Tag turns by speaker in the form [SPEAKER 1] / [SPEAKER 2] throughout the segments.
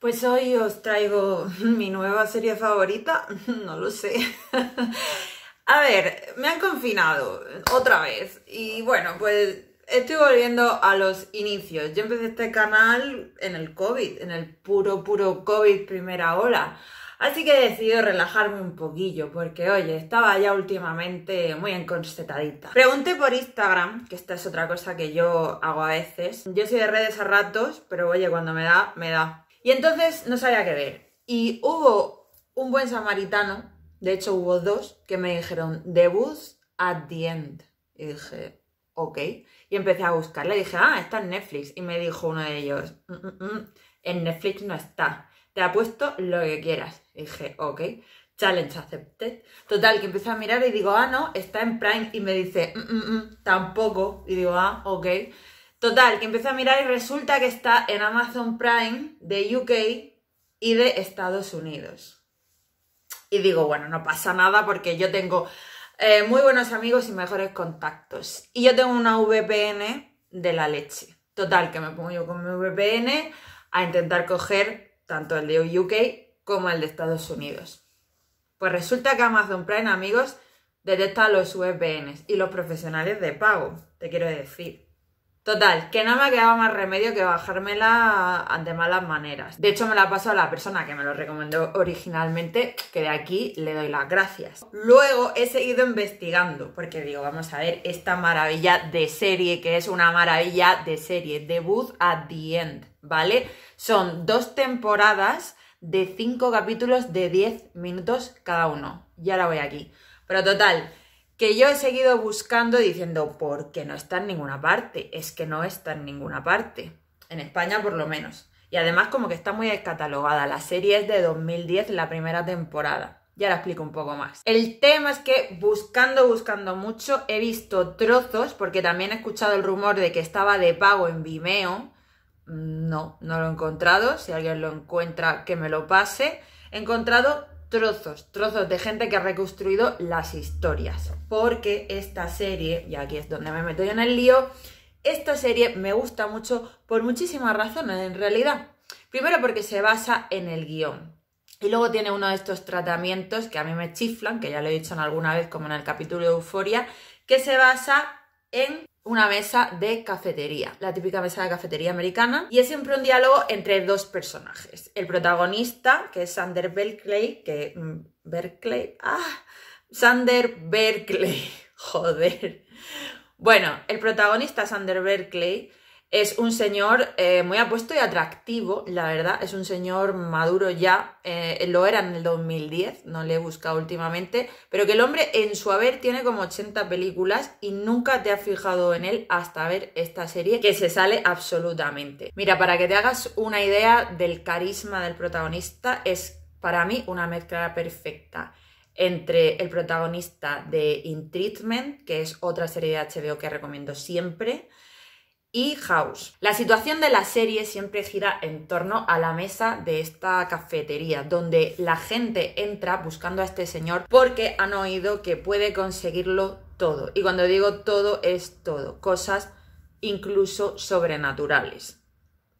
[SPEAKER 1] Pues hoy os traigo mi nueva serie favorita, no lo sé. A ver, me han confinado otra vez y bueno, pues estoy volviendo a los inicios. Yo empecé este canal en el COVID, en el puro, puro COVID primera ola. Así que he decidido relajarme un poquillo, porque oye, estaba ya últimamente muy enconsetadita Pregunté por Instagram, que esta es otra cosa que yo hago a veces. Yo soy de redes a ratos, pero oye, cuando me da, me da. Y entonces no sabía qué ver. Y hubo un buen samaritano, de hecho hubo dos, que me dijeron, The at the End. Y dije, ok. Y empecé a buscarla y dije, ah, está en Netflix. Y me dijo uno de ellos, mm, mm, mm, en Netflix no está. Te ha puesto lo que quieras. Y dije, ok. Challenge accepted. Total, que empecé a mirar y digo, ah, no, está en Prime. Y me dice, tampoco. Y digo, ah, ok. Total, que empiezo a mirar y resulta que está en Amazon Prime de UK y de Estados Unidos. Y digo, bueno, no pasa nada porque yo tengo eh, muy buenos amigos y mejores contactos. Y yo tengo una VPN de la leche. Total, que me pongo yo con mi VPN a intentar coger tanto el de UK como el de Estados Unidos. Pues resulta que Amazon Prime, amigos, detecta los VPNs y los profesionales de pago, te quiero decir. Total, que no me quedaba más remedio que bajármela de malas maneras. De hecho, me la paso a la persona que me lo recomendó originalmente, que de aquí le doy las gracias. Luego he seguido investigando, porque digo, vamos a ver esta maravilla de serie, que es una maravilla de serie, Debut at the End, ¿vale? Son dos temporadas de cinco capítulos de 10 minutos cada uno. Ya la voy aquí. Pero total, que yo he seguido buscando diciendo, porque no está en ninguna parte, es que no está en ninguna parte, en España por lo menos. Y además como que está muy descatalogada, la serie es de 2010, la primera temporada. Ya la explico un poco más. El tema es que buscando, buscando mucho, he visto trozos, porque también he escuchado el rumor de que estaba de pago en Vimeo. Mm, no, no lo he encontrado. Si alguien lo encuentra, que me lo pase. He encontrado trozos, trozos de gente que ha reconstruido las historias. Porque esta serie, y aquí es donde me meto yo en el lío, esta serie me gusta mucho por muchísimas razones en realidad. Primero porque se basa en el guión. Y luego tiene uno de estos tratamientos que a mí me chiflan, que ya lo he dicho en alguna vez como en el capítulo de Euforia, que se basa en una mesa de cafetería, la típica mesa de cafetería americana, y es siempre un diálogo entre dos personajes. El protagonista, que es Sander Berkeley, que... Mm, Berkeley... ¡Ah! Sander Berkeley, joder. Bueno, el protagonista Sander Berkeley es un señor eh, muy apuesto y atractivo, la verdad. Es un señor maduro ya, eh, lo era en el 2010, no le he buscado últimamente, pero que el hombre en su haber tiene como 80 películas y nunca te has fijado en él hasta ver esta serie que se sale absolutamente. Mira, para que te hagas una idea del carisma del protagonista, es para mí una mezcla perfecta entre el protagonista de In Treatment, que es otra serie de HBO que recomiendo siempre, y House. La situación de la serie siempre gira en torno a la mesa de esta cafetería, donde la gente entra buscando a este señor porque han oído que puede conseguirlo todo. Y cuando digo todo es todo, cosas incluso sobrenaturales,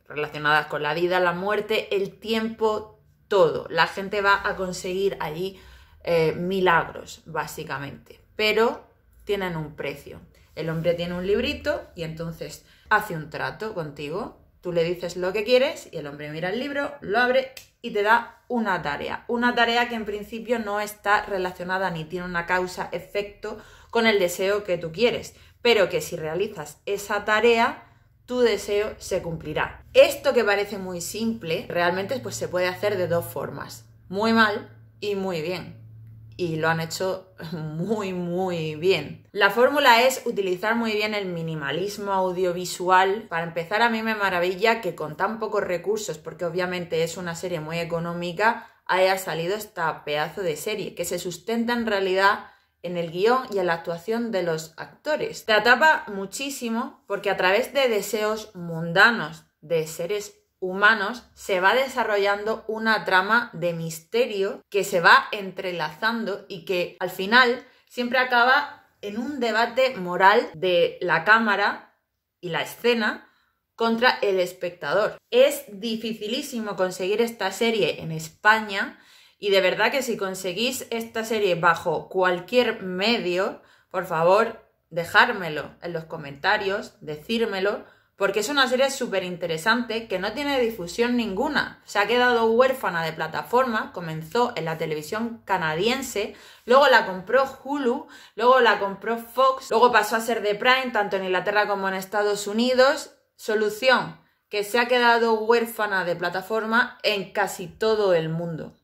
[SPEAKER 1] relacionadas con la vida, la muerte, el tiempo, todo. La gente va a conseguir allí eh, milagros, básicamente, pero tienen un precio. El hombre tiene un librito y entonces hace un trato contigo. Tú le dices lo que quieres y el hombre mira el libro, lo abre y te da una tarea. Una tarea que en principio no está relacionada ni tiene una causa-efecto con el deseo que tú quieres, pero que si realizas esa tarea, tu deseo se cumplirá. Esto que parece muy simple, realmente pues, se puede hacer de dos formas, muy mal y muy bien y lo han hecho muy, muy bien. La fórmula es utilizar muy bien el minimalismo audiovisual. Para empezar, a mí me maravilla que con tan pocos recursos, porque obviamente es una serie muy económica, haya salido esta pedazo de serie, que se sustenta en realidad en el guión y en la actuación de los actores. Te atapa muchísimo porque a través de deseos mundanos de seres humanos se va desarrollando una trama de misterio que se va entrelazando y que al final siempre acaba en un debate moral de la cámara y la escena contra el espectador. Es dificilísimo conseguir esta serie en España y de verdad que si conseguís esta serie bajo cualquier medio, por favor, dejármelo en los comentarios, decírmelo, porque es una serie súper interesante que no tiene difusión ninguna. Se ha quedado huérfana de plataforma, comenzó en la televisión canadiense, luego la compró Hulu, luego la compró Fox, luego pasó a ser de Prime tanto en Inglaterra como en Estados Unidos. Solución, que se ha quedado huérfana de plataforma en casi todo el mundo.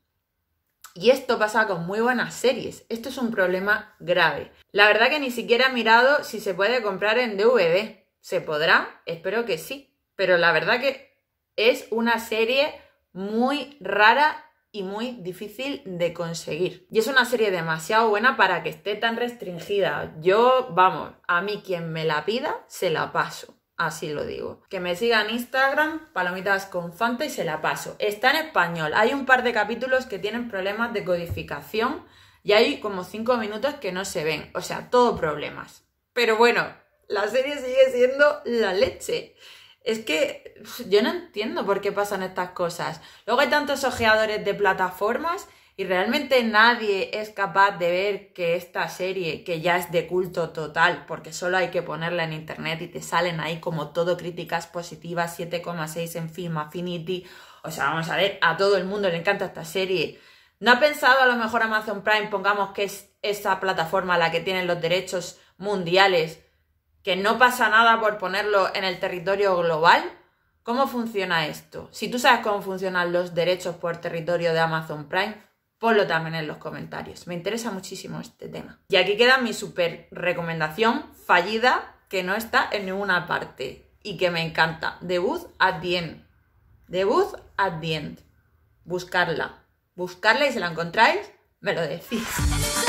[SPEAKER 1] Y esto pasa con muy buenas series. Esto es un problema grave. La verdad que ni siquiera he mirado si se puede comprar en DVD ¿Se podrá? Espero que sí. Pero la verdad que es una serie muy rara y muy difícil de conseguir. Y es una serie demasiado buena para que esté tan restringida. Yo, vamos, a mí quien me la pida, se la paso. Así lo digo. Que me siga en Instagram, palomitas con y se la paso. Está en español. Hay un par de capítulos que tienen problemas de codificación y hay como 5 minutos que no se ven. O sea, todo problemas. Pero bueno, la serie sigue siendo la leche. Es que yo no entiendo por qué pasan estas cosas. Luego hay tantos ojeadores de plataformas y realmente nadie es capaz de ver que esta serie, que ya es de culto total, porque solo hay que ponerla en internet y te salen ahí como todo críticas positivas, 7,6 en Film Affinity. O sea, vamos a ver, a todo el mundo le encanta esta serie. ¿No ha pensado a lo mejor Amazon Prime, pongamos que es esa plataforma la que tiene los derechos mundiales que no pasa nada por ponerlo en el territorio global. ¿Cómo funciona esto? Si tú sabes cómo funcionan los derechos por territorio de Amazon Prime, ponlo también en los comentarios. Me interesa muchísimo este tema. Y aquí queda mi super recomendación fallida que no está en ninguna parte y que me encanta. Debut at the end. Debut at Buscarla. Buscarla y si la encontráis, me lo decís.